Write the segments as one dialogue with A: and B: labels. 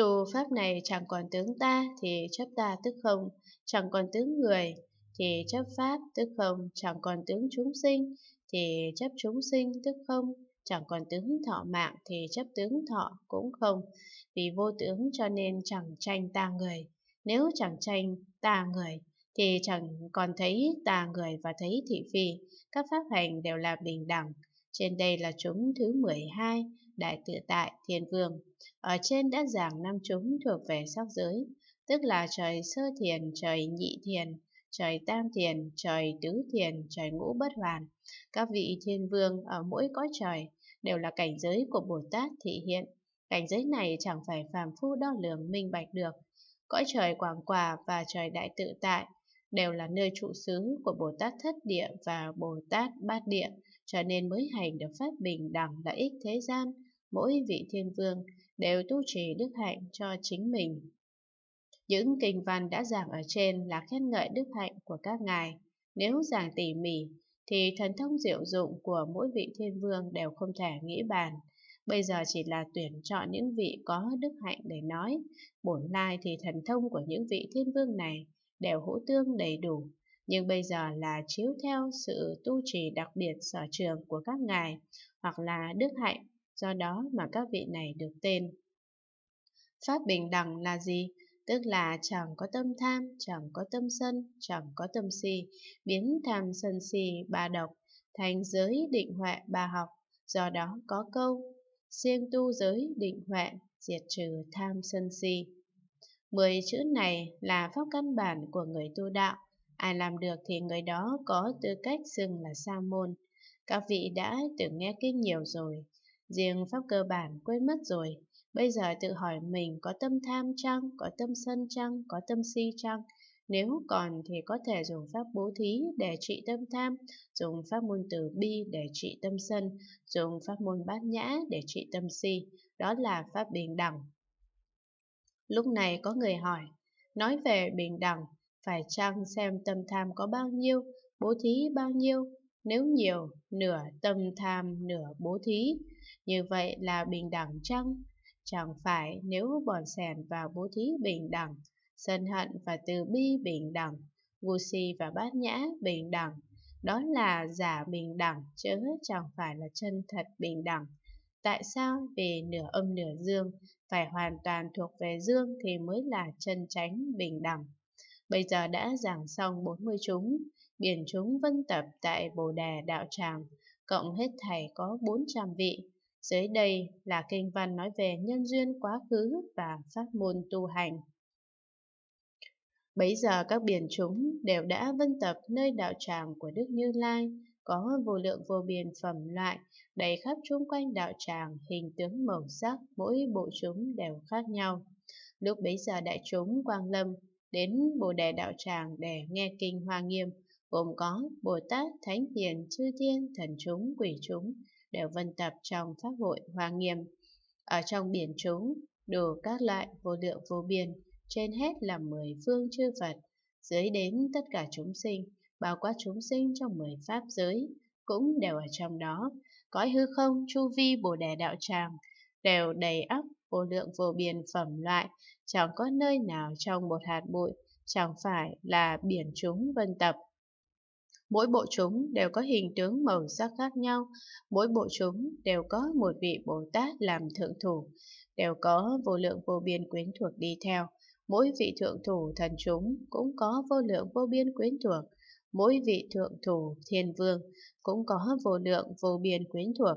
A: tù pháp này chẳng còn tướng ta thì chấp ta tức không, chẳng còn tướng người thì chấp pháp tức không, chẳng còn tướng chúng sinh thì chấp chúng sinh tức không, chẳng còn tướng thọ mạng thì chấp tướng thọ cũng không. Vì vô tướng cho nên chẳng tranh ta người, nếu chẳng tranh ta người thì chẳng còn thấy ta người và thấy thị phi, các pháp hành đều là bình đẳng. Trên đây là chúng thứ 12, đại tự tại, thiên vương. Ở trên đã giảng năm chúng thuộc về sắc giới, tức là trời sơ thiền, trời nhị thiền, trời tam thiền, trời tứ thiền, trời ngũ bất hoàn. Các vị thiên vương ở mỗi cõi trời đều là cảnh giới của Bồ Tát thị hiện. Cảnh giới này chẳng phải phàm phu đo lường minh bạch được. Cõi trời Quảng Quả và trời Đại Tự Tại đều là nơi trụ xứ của Bồ Tát Thất Địa và Bồ Tát Bát Địa cho nên mới hành được pháp bình đẳng lợi ích thế gian, mỗi vị thiên vương đều tu trì đức hạnh cho chính mình. Những kinh văn đã giảng ở trên là khen ngợi đức hạnh của các ngài. Nếu giảng tỉ mỉ, thì thần thông diệu dụng của mỗi vị thiên vương đều không thể nghĩ bàn. Bây giờ chỉ là tuyển chọn những vị có đức hạnh để nói, bổn lai thì thần thông của những vị thiên vương này đều hữu tương đầy đủ, nhưng bây giờ là chiếu theo sự tu trì đặc biệt sở trường của các ngài hoặc là đức hạnh, do đó mà các vị này được tên. Pháp bình đẳng là gì? Tức là chẳng có tâm tham, chẳng có tâm sân, chẳng có tâm si, biến tham sân si ba độc, thành giới định huệ ba học, do đó có câu, siêng tu giới định huệ, diệt trừ tham sân si. Mười chữ này là pháp căn bản của người tu đạo, Ai làm được thì người đó có tư cách xưng là sa môn. Các vị đã từng nghe kinh nhiều rồi, riêng pháp cơ bản quên mất rồi. Bây giờ tự hỏi mình có tâm tham chăng, có tâm sân chăng, có tâm si chăng? Nếu còn thì có thể dùng pháp bố thí để trị tâm tham, dùng pháp môn từ bi để trị tâm sân, dùng pháp môn bát nhã để trị tâm si. Đó là pháp bình đẳng. Lúc này có người hỏi, nói về bình đẳng, phải chăng xem tâm tham có bao nhiêu, bố thí bao nhiêu, nếu nhiều, nửa tâm tham, nửa bố thí. Như vậy là bình đẳng chăng? Chẳng phải nếu bòn sẻn và bố thí bình đẳng, sân hận và từ bi bình đẳng, vô si và bát nhã bình đẳng. Đó là giả bình đẳng, chứ chẳng phải là chân thật bình đẳng. Tại sao về nửa âm nửa dương, phải hoàn toàn thuộc về dương thì mới là chân chánh bình đẳng? bây giờ đã giảng xong 40 chúng, biển chúng vân tập tại Bồ Đà Đạo Tràng, cộng hết thảy có 400 vị. Dưới đây là kinh văn nói về nhân duyên quá khứ và pháp môn tu hành. bây giờ các biển chúng đều đã vân tập nơi đạo tràng của Đức Như Lai, có vô lượng vô biên phẩm loại, đầy khắp chung quanh đạo tràng, hình tướng màu sắc, mỗi bộ chúng đều khác nhau. Lúc bấy giờ đại chúng Quang Lâm đến Bồ Đề Đạo Tràng để nghe kinh Hoa Nghiêm, gồm có Bồ Tát, Thánh Hiền, Chư Thiên, Thần Chúng, Quỷ Chúng, đều vân tập trong Pháp hội Hoa Nghiêm. Ở trong biển chúng, đủ các loại vô lượng vô biên, trên hết là mười phương chư Phật, dưới đến tất cả chúng sinh, bao quát chúng sinh trong mười pháp giới, cũng đều ở trong đó. Cõi hư không, chu vi Bồ Đề Đạo Tràng, đều đầy ắp vô lượng vô biên phẩm loại, chẳng có nơi nào trong một hạt bụi chẳng phải là biển chúng vân tập. Mỗi bộ chúng đều có hình tướng màu sắc khác nhau, mỗi bộ chúng đều có một vị Bồ Tát làm thượng thủ, đều có vô lượng vô biên quyến thuộc đi theo. Mỗi vị thượng thủ thần chúng cũng có vô lượng vô biên quyến thuộc, mỗi vị thượng thủ thiên vương cũng có vô lượng vô biên quyến thuộc.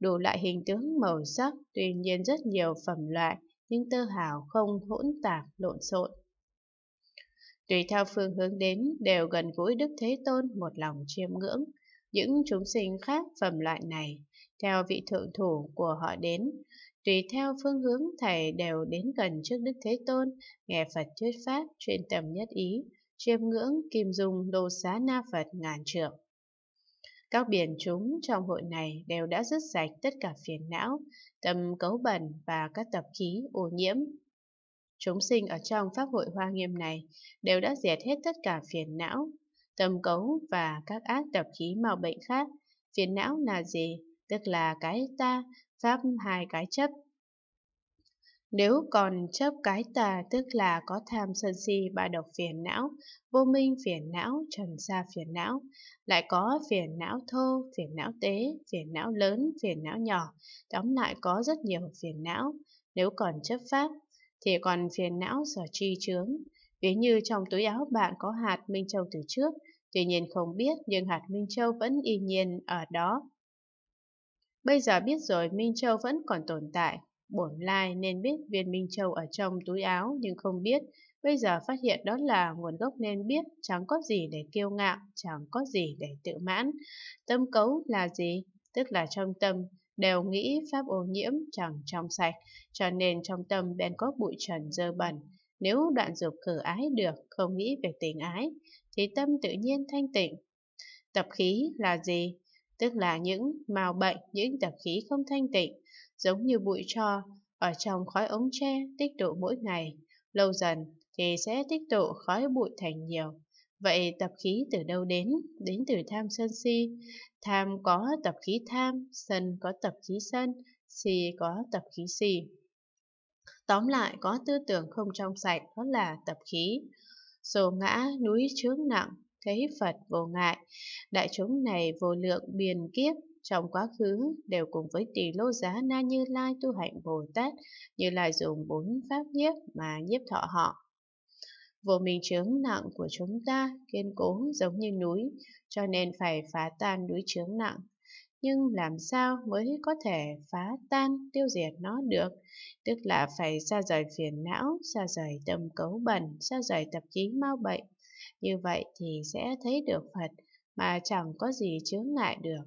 A: Đủ loại hình tướng màu sắc, tuy nhiên rất nhiều phẩm loại, nhưng tơ hào không hỗn tạp lộn xộn. Tùy theo phương hướng đến, đều gần gũi Đức Thế Tôn một lòng chiêm ngưỡng. Những chúng sinh khác phẩm loại này, theo vị thượng thủ của họ đến, tùy theo phương hướng thầy đều đến gần trước Đức Thế Tôn, nghe Phật thuyết pháp, chuyên tâm nhất ý, chiêm ngưỡng kim dung đô xá na Phật ngàn trượng. Các biển chúng trong hội này đều đã dứt sạch tất cả phiền não, tâm cấu bẩn và các tập khí ô nhiễm. Chúng sinh ở trong pháp hội hoa nghiêm này đều đã diệt hết tất cả phiền não, tâm cấu và các ác tập khí màu bệnh khác. Phiền não là gì? Tức là cái ta, pháp hai cái chấp nếu còn chấp cái tà tức là có tham sân si ba độc phiền não, vô minh phiền não, trần sa phiền não, lại có phiền não thô, phiền não tế, phiền não lớn, phiền não nhỏ, tóm lại có rất nhiều phiền não. Nếu còn chấp pháp thì còn phiền não sở tri chướng. Ví như trong túi áo bạn có hạt minh châu từ trước, tuy nhiên không biết nhưng hạt minh châu vẫn y nhiên ở đó. Bây giờ biết rồi Minh Châu vẫn còn tồn tại, bổn lai nên biết viên minh châu ở trong túi áo nhưng không biết, bây giờ phát hiện đó là nguồn gốc nên biết, chẳng có gì để kiêu ngạo, chẳng có gì để tự mãn. Tâm cấu là gì? Tức là trong tâm đều nghĩ pháp ô nhiễm chẳng trong sạch, cho nên trong tâm bèn có bụi trần dơ bẩn. Nếu đoạn dục cử ái được, không nghĩ về tình ái, thì tâm tự nhiên thanh tịnh. Tập khí là gì? Tức là những màu bệnh, những tập khí không thanh tịnh giống như bụi tro ở trong khói ống tre tích tụ mỗi ngày, lâu dần thì sẽ tích tụ khói bụi thành nhiều. Vậy tập khí từ đâu đến? Đến từ tham sân si. Tham có tập khí tham, sân có tập khí sân, si có tập khí si. Tóm lại có tư tưởng không trong sạch đó là tập khí. Sổ ngã núi chướng nặng, thấy Phật vô ngại, đại chúng này vô lượng biền kiếp trong quá khứ, đều cùng với tỷ lô giá Na Như Lai tu hạnh Bồ Tát, Như Lai dùng bốn pháp nhiếp mà nhiếp thọ họ. Vô minh chướng nặng của chúng ta kiên cố giống như núi, cho nên phải phá tan núi chướng nặng. Nhưng làm sao mới có thể phá tan, tiêu diệt nó được? Tức là phải xa rời phiền não, xa rời tâm cấu bẩn, xa rời tập khí mau bệnh. Như vậy thì sẽ thấy được Phật mà chẳng có gì chướng ngại được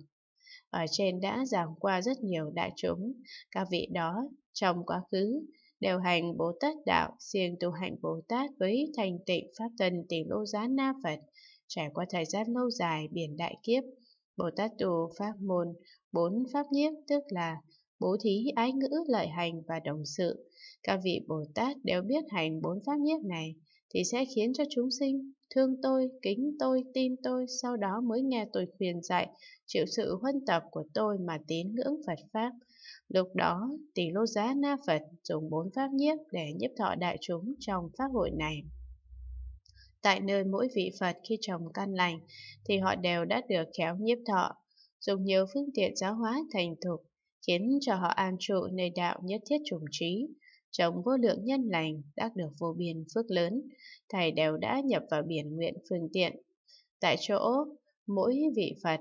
A: ở trên đã giảng qua rất nhiều đại chúng, các vị đó trong quá khứ đều hành Bồ Tát Đạo, siêng tu hành Bồ Tát với thành tịnh Pháp Tân tỷ lô giá Na Phật, trải qua thời gian lâu dài biển đại kiếp. Bồ Tát tu Pháp môn, bốn Pháp nhiếp tức là bố thí, ái ngữ, lợi hành và đồng sự. Các vị Bồ Tát đều biết hành bốn Pháp nhiếp này, thì sẽ khiến cho chúng sinh thương tôi, kính tôi, tin tôi, sau đó mới nghe tôi khuyên dạy, chịu sự huân tập của tôi mà tín ngưỡng Phật Pháp. Lúc đó, tỷ lô giá Na Phật dùng bốn pháp nhiếp để nhiếp thọ đại chúng trong pháp hội này. Tại nơi mỗi vị Phật khi trồng căn lành, thì họ đều đã được khéo nhiếp thọ, dùng nhiều phương tiện giáo hóa thành thục, khiến cho họ an trụ nơi đạo nhất thiết trùng trí, trong vô lượng nhân lành đắc được vô biên phước lớn, thầy đều đã nhập vào biển nguyện phương tiện. Tại chỗ, mỗi vị Phật,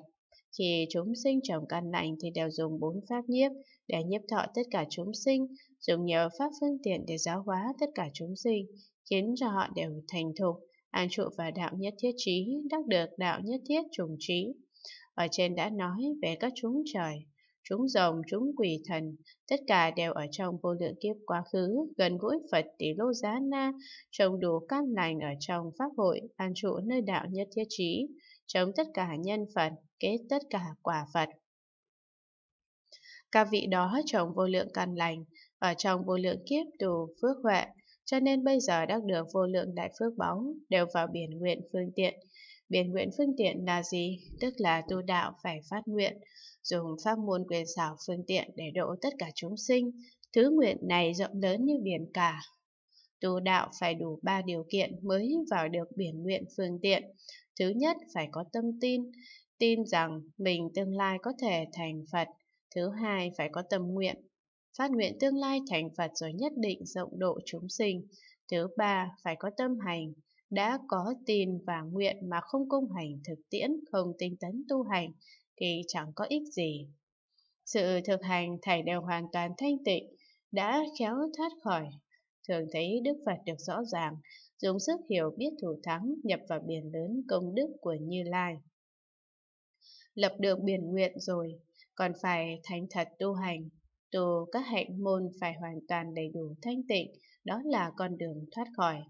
A: khi chúng sinh trồng căn lành thì đều dùng bốn pháp nhiếp để nhiếp thọ tất cả chúng sinh, dùng nhiều pháp phương tiện để giáo hóa tất cả chúng sinh, khiến cho họ đều thành thục, an trụ và đạo nhất thiết trí, đắc được đạo nhất thiết trùng trí. Ở trên đã nói về các chúng trời, chúng rồng, chúng quỷ thần, tất cả đều ở trong vô lượng kiếp quá khứ, gần gũi Phật tỷ lô giá na, trồng đủ căn lành ở trong pháp hội, an trụ nơi đạo nhất thiết trí, chống tất cả nhân Phật, kết tất cả quả Phật. Các vị đó trồng vô lượng căn lành, ở trong vô lượng kiếp đủ phước huệ, cho nên bây giờ đắc được vô lượng đại phước báu, đều vào biển nguyện phương tiện. Biển nguyện phương tiện là gì? Tức là tu đạo phải phát nguyện dùng pháp môn quyền xảo phương tiện để độ tất cả chúng sinh, thứ nguyện này rộng lớn như biển cả. Tu đạo phải đủ ba điều kiện mới vào được biển nguyện phương tiện. Thứ nhất, phải có tâm tin, tin rằng mình tương lai có thể thành Phật. Thứ hai, phải có tâm nguyện, phát nguyện tương lai thành Phật rồi nhất định rộng độ chúng sinh. Thứ ba, phải có tâm hành, đã có tin và nguyện mà không công hành thực tiễn, không tinh tấn tu hành, thì chẳng có ích gì. Sự thực hành thầy đều hoàn toàn thanh tịnh, đã khéo thoát khỏi. Thường thấy Đức Phật được rõ ràng, dùng sức hiểu biết thủ thắng nhập vào biển lớn công đức của Như Lai. Lập được biển nguyện rồi, còn phải thành thật tu hành, tu các hạnh môn phải hoàn toàn đầy đủ thanh tịnh, đó là con đường thoát khỏi.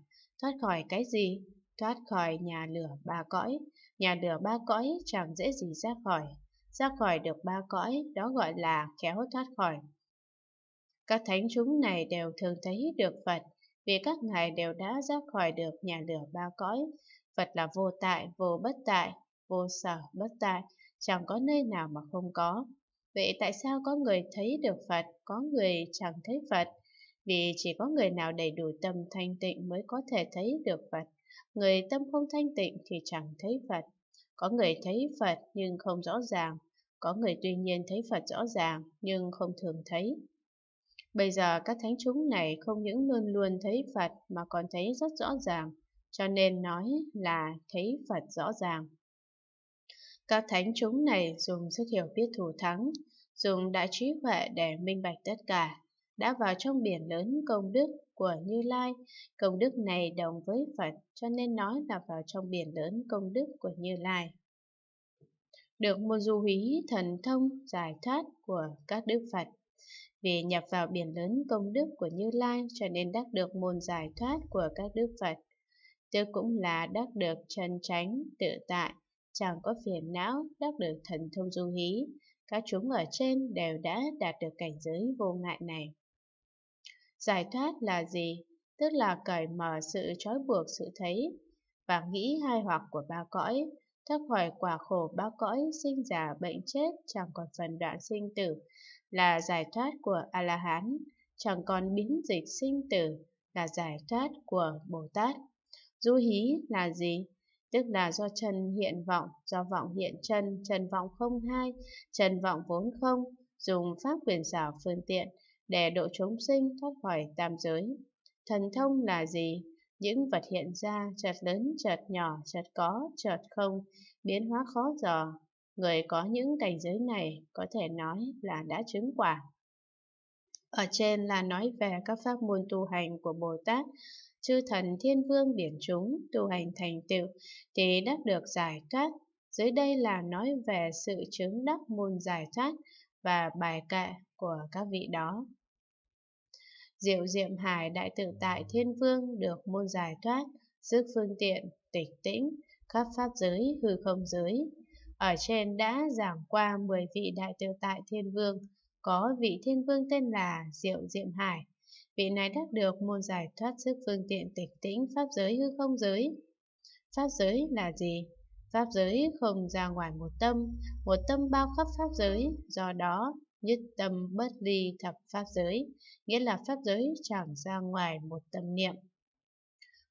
A: Thoát khỏi cái gì? Thoát khỏi nhà lửa ba cõi, nhà nửa ba cõi chẳng dễ gì ra khỏi. Ra khỏi được ba cõi, đó gọi là khéo thoát khỏi. Các thánh chúng này đều thường thấy được Phật, vì các ngài đều đã ra khỏi được nhà lửa ba cõi. Phật là vô tại, vô bất tại, vô sở, bất tại, chẳng có nơi nào mà không có. Vậy tại sao có người thấy được Phật, có người chẳng thấy Phật? Vì chỉ có người nào đầy đủ tâm thanh tịnh mới có thể thấy được Phật. Người tâm không thanh tịnh thì chẳng thấy Phật. Có người thấy Phật nhưng không rõ ràng, có người tuy nhiên thấy Phật rõ ràng nhưng không thường thấy. Bây giờ các thánh chúng này không những luôn luôn thấy Phật mà còn thấy rất rõ ràng, cho nên nói là thấy Phật rõ ràng. Các thánh chúng này dùng sức hiểu biết thù thắng, dùng đại trí huệ để minh bạch tất cả, đã vào trong biển lớn công đức của Như Lai. Công đức này đồng với Phật, cho nên nói là vào trong biển lớn công đức của Như Lai. Được một du hí thần thông giải thoát của các đức Phật. Vì nhập vào biển lớn công đức của Như Lai cho nên đắc được môn giải thoát của các đức Phật. Tức cũng là đắc được chân tránh, tự tại, chẳng có phiền não, đắc được thần thông du hí. Các chúng ở trên đều đã đạt được cảnh giới vô ngại này. Giải thoát là gì? Tức là cởi mở sự trói buộc sự thấy và nghĩ hai hoặc của ba cõi, thoát khỏi quả khổ ba cõi sinh già bệnh chết chẳng còn phần đoạn sinh tử là giải thoát của A-la-hán, chẳng còn biến dịch sinh tử là giải thoát của Bồ Tát. Du hí là gì? Tức là do chân hiện vọng, do vọng hiện chân, chân vọng không hai, chân vọng vốn không, dùng pháp quyền xảo phương tiện để độ chúng sinh thoát khỏi tam giới. Thần thông là gì? Những vật hiện ra chợt lớn, chợt nhỏ, chợt có, chợt không, biến hóa khó dò. Người có những cảnh giới này có thể nói là đã chứng quả. Ở trên là nói về các pháp môn tu hành của Bồ Tát, chư thần thiên vương biển chúng tu hành thành tựu thì đã được giải thoát. Dưới đây là nói về sự chứng đắc môn giải thoát, và bài kệ của các vị đó. Diệu Diệm Hải Đại Tự Tại Thiên Vương được môn giải thoát, sức phương tiện, tịch tĩnh, khắp pháp giới, hư không giới. Ở trên đã giảng qua 10 vị Đại Tự Tại Thiên Vương, có vị Thiên Vương tên là Diệu Diệm Hải. Vị này đắc được môn giải thoát sức phương tiện tịch tĩnh pháp giới hư không giới. Pháp giới là gì? Pháp giới không ra ngoài một tâm, một tâm bao khắp pháp giới, do đó nhất tâm bất ly thập pháp giới, nghĩa là pháp giới chẳng ra ngoài một tâm niệm.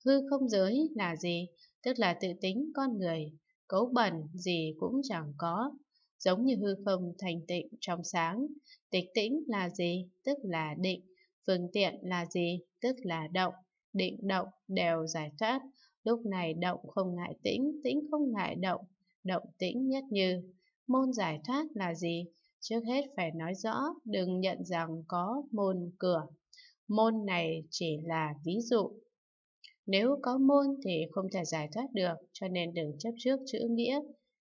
A: Hư không giới là gì? Tức là tự tính con người, cấu bẩn gì cũng chẳng có, giống như hư không thành tịnh trong sáng. Tịch tĩnh là gì? Tức là định. Phương tiện là gì? Tức là động. Định động đều giải thoát, Lúc này động không ngại tĩnh, tĩnh không ngại động, động tĩnh nhất như. Môn giải thoát là gì? Trước hết phải nói rõ, đừng nhận rằng có môn cửa. Môn này chỉ là ví dụ. Nếu có môn thì không thể giải thoát được, cho nên đừng chấp trước chữ nghĩa.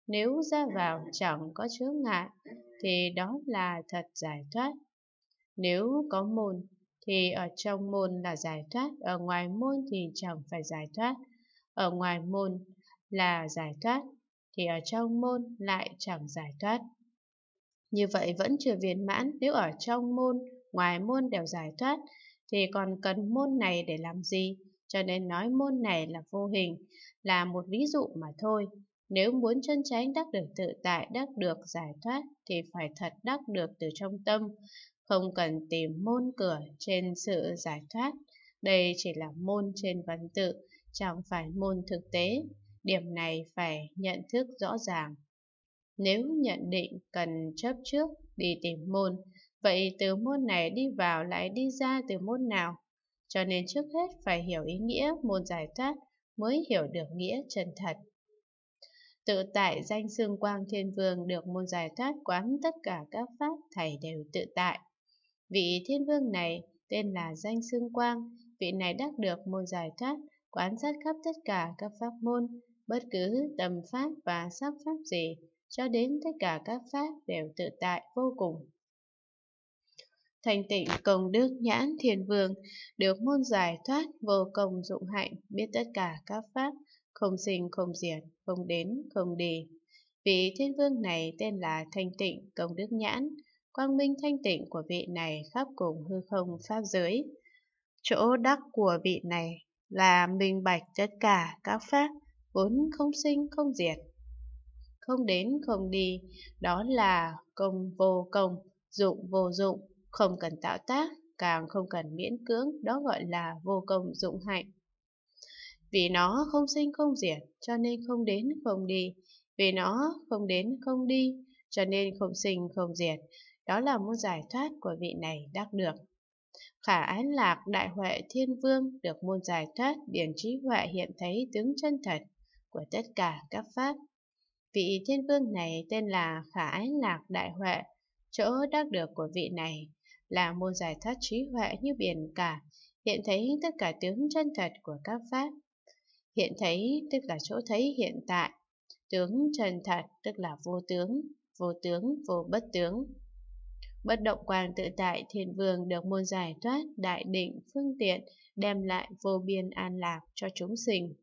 A: Nếu ra vào chẳng có chướng ngại, thì đó là thật giải thoát. Nếu có môn, thì ở trong môn là giải thoát, ở ngoài môn thì chẳng phải giải thoát ở ngoài môn là giải thoát, thì ở trong môn lại chẳng giải thoát. Như vậy vẫn chưa viên mãn, nếu ở trong môn, ngoài môn đều giải thoát, thì còn cần môn này để làm gì? Cho nên nói môn này là vô hình, là một ví dụ mà thôi. Nếu muốn chân tránh đắc được tự tại, đắc được giải thoát, thì phải thật đắc được từ trong tâm, không cần tìm môn cửa trên sự giải thoát. Đây chỉ là môn trên văn tự, chẳng phải môn thực tế, điểm này phải nhận thức rõ ràng. Nếu nhận định cần chấp trước đi tìm môn, vậy từ môn này đi vào lại đi ra từ môn nào? Cho nên trước hết phải hiểu ý nghĩa môn giải thoát mới hiểu được nghĩa chân thật. Tự tại danh xương quang thiên vương được môn giải thoát quán tất cả các pháp thầy đều tự tại. Vị thiên vương này tên là danh xương quang, vị này đắc được môn giải thoát quán sát khắp tất cả các pháp môn, bất cứ tầm pháp và sắc pháp gì, cho đến tất cả các pháp đều tự tại vô cùng. Thành tịnh công đức nhãn thiền vương, được môn giải thoát vô cùng dụng hạnh, biết tất cả các pháp, không sinh không diệt, không đến không đi. Vị thiên vương này tên là Thanh Tịnh Công Đức Nhãn, quang minh thanh tịnh của vị này khắp cùng hư không pháp giới. Chỗ đắc của vị này là minh bạch tất cả các pháp vốn không sinh không diệt. Không đến không đi, đó là công vô công, dụng vô dụng, không cần tạo tác, càng không cần miễn cưỡng, đó gọi là vô công dụng hạnh. Vì nó không sinh không diệt, cho nên không đến không đi. Vì nó không đến không đi, cho nên không sinh không diệt. Đó là môn giải thoát của vị này đắc được. Khả Án Lạc Đại Huệ Thiên Vương được môn giải thoát điển trí huệ hiện thấy tướng chân thật của tất cả các Pháp. Vị Thiên Vương này tên là Khả Án Lạc Đại Huệ, chỗ đắc được của vị này là môn giải thoát trí huệ như biển cả, hiện thấy tất cả tướng chân thật của các Pháp. Hiện thấy tức là chỗ thấy hiện tại, tướng chân thật tức là vô tướng, vô tướng vô bất tướng bất động quang tự tại thiên vương được môn giải thoát, đại định, phương tiện, đem lại vô biên an lạc cho chúng sinh.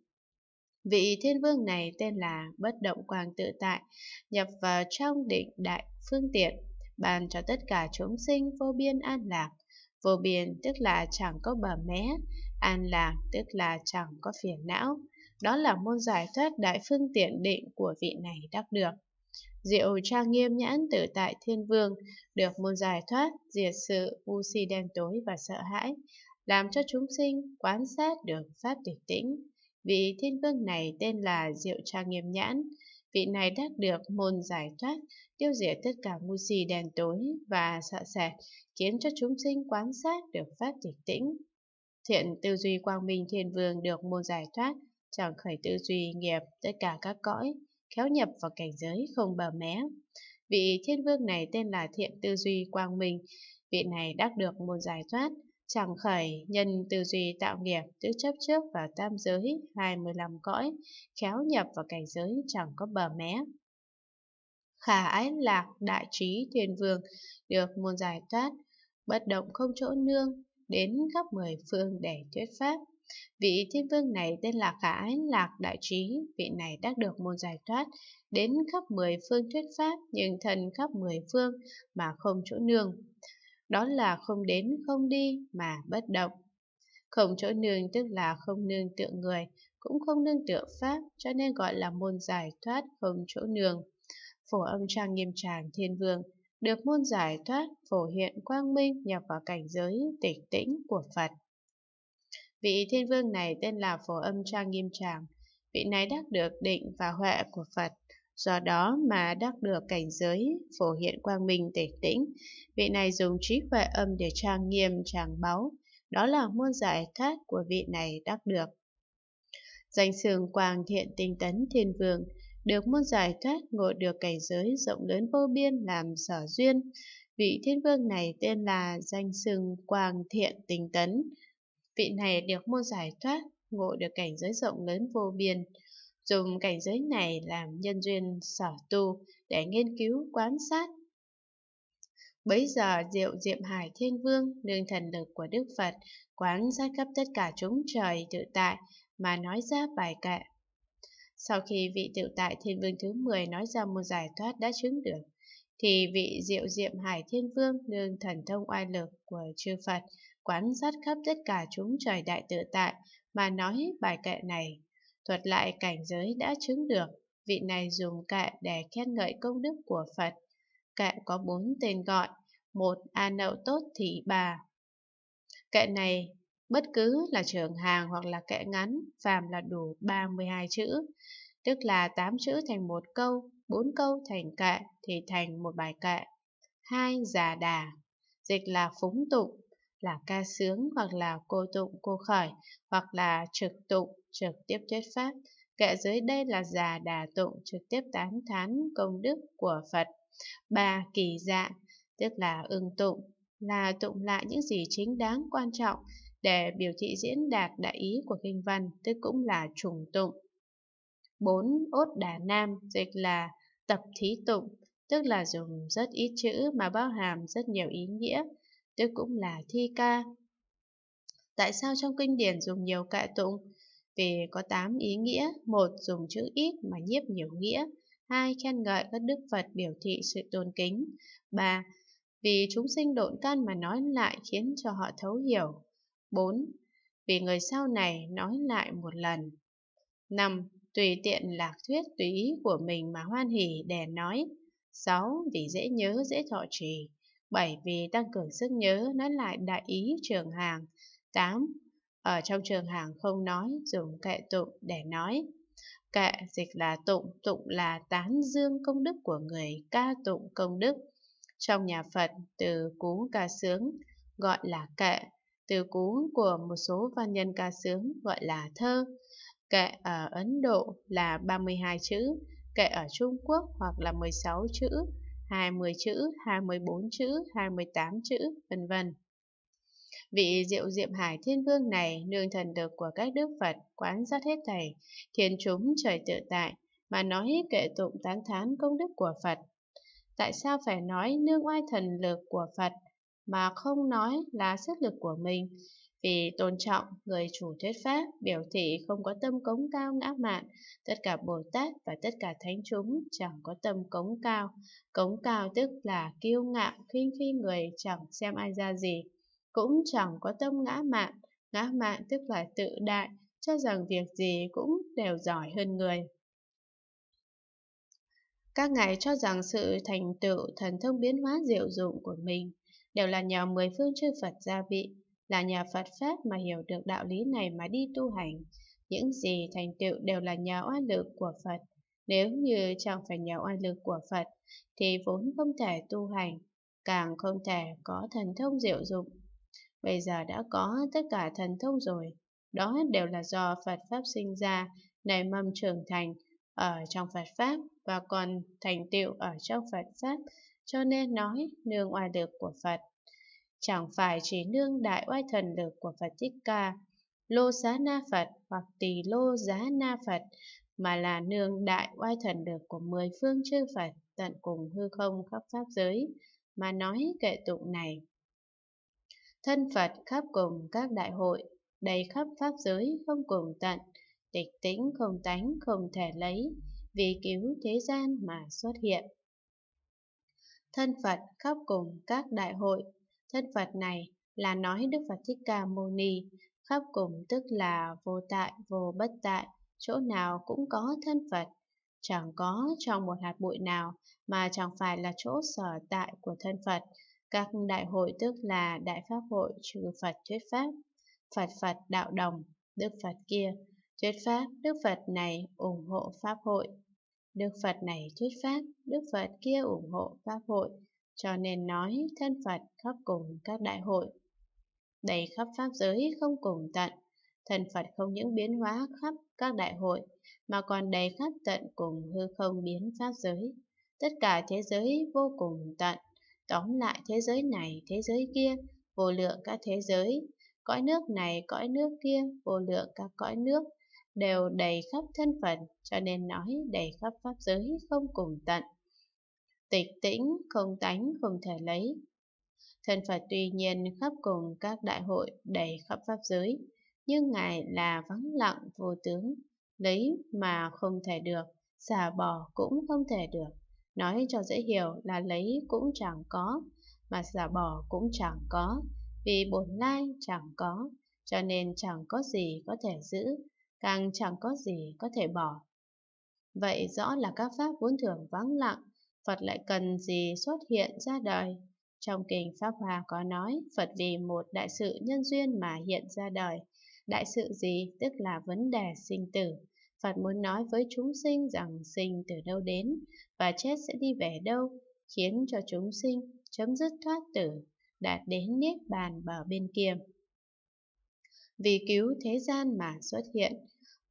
A: Vị thiên vương này tên là bất động quang tự tại, nhập vào trong định đại phương tiện, ban cho tất cả chúng sinh vô biên an lạc. Vô biên tức là chẳng có bờ mé, an lạc tức là chẳng có phiền não. Đó là môn giải thoát đại phương tiện định của vị này đắc được diệu trang nghiêm nhãn tử tại thiên vương, được môn giải thoát, diệt sự, u si đen tối và sợ hãi, làm cho chúng sinh quan sát được pháp tịch tĩnh. Vị thiên vương này tên là diệu trang nghiêm nhãn, vị này đắc được môn giải thoát, tiêu diệt tất cả ngu si đen tối và sợ sệt, khiến cho chúng sinh quan sát được pháp tịch tĩnh. Thiện tư duy quang minh thiên vương được môn giải thoát, chẳng khởi tư duy nghiệp tất cả các cõi, khéo nhập vào cảnh giới không bờ mé. Vị thiên vương này tên là Thiện Tư Duy Quang Minh, vị này đắc được môn giải thoát, chẳng khởi nhân tư duy tạo nghiệp tứ chấp trước vào tam giới 25 cõi, khéo nhập vào cảnh giới chẳng có bờ mé. Khả ái lạc đại trí thiên vương được môn giải thoát, bất động không chỗ nương, đến khắp mười phương để thuyết pháp. Vị thiên vương này tên là Khả Ái Lạc Đại Trí, vị này đã được môn giải thoát, đến khắp mười phương thuyết pháp, nhưng thần khắp mười phương mà không chỗ nương. Đó là không đến không đi mà bất động. Không chỗ nương tức là không nương tượng người, cũng không nương tượng pháp, cho nên gọi là môn giải thoát không chỗ nương. Phổ âm trang nghiêm tràng thiên vương, được môn giải thoát phổ hiện quang minh nhập vào cảnh giới tịch tĩnh của Phật. Vị thiên vương này tên là Phổ Âm Trang Nghiêm Tràng, vị này đắc được định và huệ của Phật, do đó mà đắc được cảnh giới phổ hiện quang minh tể tĩnh. Vị này dùng trí huệ âm để trang nghiêm tràng báu, đó là môn giải thoát của vị này đắc được. Danh sương quang thiện tinh tấn thiên vương, được môn giải thoát ngộ được cảnh giới rộng lớn vô biên làm sở duyên. Vị thiên vương này tên là danh sừng quang thiện tinh tấn, Vị này được môn giải thoát, ngộ được cảnh giới rộng lớn vô biên, dùng cảnh giới này làm nhân duyên sở tu để nghiên cứu quán sát. Bấy giờ Diệu Diệm Hải Thiên Vương đường thần lực của Đức Phật quán sát khắp tất cả chúng trời tự tại mà nói ra bài kệ. Sau khi vị tự tại Thiên Vương thứ 10 nói ra môn giải thoát đã chứng được, thì vị Diệu Diệm Hải Thiên Vương nương thần thông oai lực của chư Phật quán sát khắp tất cả chúng trời đại tự tại mà nói bài kệ này. Thuật lại cảnh giới đã chứng được, vị này dùng kệ để khen ngợi công đức của Phật. Kệ có bốn tên gọi, một A Nậu Tốt Thị Bà. Kệ này bất cứ là trường hàng hoặc là kệ ngắn, phàm là đủ 32 chữ, tức là 8 chữ thành một câu, 4 câu thành kệ thì thành một bài kệ. hai Già đà, dịch là phúng tục, là ca sướng hoặc là cô tụng cô khởi hoặc là trực tụng trực tiếp thuyết pháp kệ dưới đây là già đà tụng trực tiếp tán thán công đức của phật ba kỳ dạ tức là ưng tụng là tụng lại những gì chính đáng quan trọng để biểu thị diễn đạt đại ý của kinh văn tức cũng là trùng tụng bốn ốt đà nam dịch là tập thí tụng tức là dùng rất ít chữ mà bao hàm rất nhiều ý nghĩa tức cũng là thi ca. Tại sao trong kinh điển dùng nhiều cạ tụng? Vì có 8 ý nghĩa, một dùng chữ ít mà nhiếp nhiều nghĩa, hai khen ngợi các đức Phật biểu thị sự tôn kính, ba vì chúng sinh độn căn mà nói lại khiến cho họ thấu hiểu, bốn vì người sau này nói lại một lần, năm tùy tiện lạc thuyết tùy ý của mình mà hoan hỉ để nói, sáu vì dễ nhớ dễ thọ trì. 7. Vì tăng cường sức nhớ, nói lại đại ý trường hàng. 8. Ở trong trường hàng không nói, dùng kệ tụng để nói. Kệ dịch là tụng, tụng là tán dương công đức của người, ca tụng công đức. Trong nhà Phật, từ cú ca sướng gọi là kệ, từ cú của một số văn nhân ca sướng gọi là thơ. Kệ ở Ấn Độ là 32 chữ, kệ ở Trung Quốc hoặc là 16 chữ, 20 chữ, 24 chữ, 28 chữ, vân vân. Vị diệu diệm hải thiên vương này nương thần được của các đức Phật quán sát hết thầy thiên chúng trời tự tại, mà nói kệ tụng tán thán công đức của Phật. Tại sao phải nói nương oai thần lực của Phật mà không nói là sức lực của mình? Vì tôn trọng người chủ thuyết pháp, biểu thị không có tâm cống cao ngã mạn, tất cả Bồ Tát và tất cả Thánh chúng chẳng có tâm cống cao. Cống cao tức là kiêu ngạo, khinh khi người chẳng xem ai ra gì, cũng chẳng có tâm ngã mạn. Ngã mạn tức là tự đại, cho rằng việc gì cũng đều giỏi hơn người. Các ngài cho rằng sự thành tựu thần thông biến hóa diệu dụng của mình đều là nhờ mười phương chư Phật gia bị, là nhờ Phật Pháp mà hiểu được đạo lý này mà đi tu hành. Những gì thành tựu đều là nhờ oan lực của Phật. Nếu như chẳng phải nhờ oan lực của Phật, thì vốn không thể tu hành, càng không thể có thần thông diệu dụng. Bây giờ đã có tất cả thần thông rồi, đó đều là do Phật Pháp sinh ra, nảy mầm trưởng thành ở trong Phật Pháp và còn thành tựu ở trong Phật Pháp, cho nên nói nương oai lực của Phật chẳng phải chỉ nương đại oai thần lực của Phật Thích Ca, Lô Giá Na Phật hoặc Tỳ Lô Giá Na Phật, mà là nương đại oai thần lực của mười phương chư Phật tận cùng hư không khắp pháp giới, mà nói kệ tụng này. Thân Phật khắp cùng các đại hội, đầy khắp pháp giới không cùng tận, tịch tĩnh không tánh không thể lấy, vì cứu thế gian mà xuất hiện. Thân Phật khắp cùng các đại hội, Thất Phật này là nói Đức Phật Thích Ca Mâu Ni, khắp cùng tức là vô tại, vô bất tại, chỗ nào cũng có thân Phật, chẳng có trong một hạt bụi nào mà chẳng phải là chỗ sở tại của thân Phật. Các đại hội tức là đại pháp hội trừ Phật thuyết pháp, Phật Phật đạo đồng, Đức Phật kia, thuyết pháp, Đức Phật này ủng hộ pháp hội. Đức Phật này thuyết pháp, Đức Phật kia ủng hộ pháp hội, cho nên nói thân Phật khắp cùng các đại hội. Đầy khắp Pháp giới không cùng tận, thân Phật không những biến hóa khắp các đại hội, mà còn đầy khắp tận cùng hư không biến Pháp giới. Tất cả thế giới vô cùng tận, tóm lại thế giới này, thế giới kia, vô lượng các thế giới, cõi nước này, cõi nước kia, vô lượng các cõi nước, đều đầy khắp thân Phật, cho nên nói đầy khắp Pháp giới không cùng tận tịch tĩnh, không tánh, không thể lấy. Thân Phật tuy nhiên khắp cùng các đại hội đầy khắp pháp giới, nhưng Ngài là vắng lặng vô tướng, lấy mà không thể được, xả bỏ cũng không thể được. Nói cho dễ hiểu là lấy cũng chẳng có, mà xả bỏ cũng chẳng có, vì bổn lai chẳng có, cho nên chẳng có gì có thể giữ, càng chẳng có gì có thể bỏ. Vậy rõ là các pháp vốn thường vắng lặng, Phật lại cần gì xuất hiện ra đời? Trong Kinh Pháp Hòa có nói, Phật vì một đại sự nhân duyên mà hiện ra đời. Đại sự gì tức là vấn đề sinh tử. Phật muốn nói với chúng sinh rằng sinh từ đâu đến và chết sẽ đi về đâu, khiến cho chúng sinh chấm dứt thoát tử, đạt đến niết bàn bờ bên kia. Vì cứu thế gian mà xuất hiện,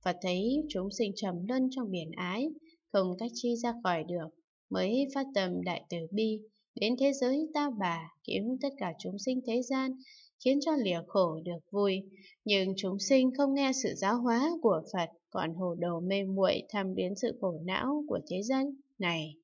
A: Phật thấy chúng sinh trầm luân trong biển ái, không cách chi ra khỏi được, mới phát tâm đại từ bi, đến thế giới ta bà, kiếm tất cả chúng sinh thế gian, khiến cho lìa khổ được vui. Nhưng chúng sinh không nghe sự giáo hóa của Phật, còn hồ đồ mê muội tham đến sự khổ não của thế gian này.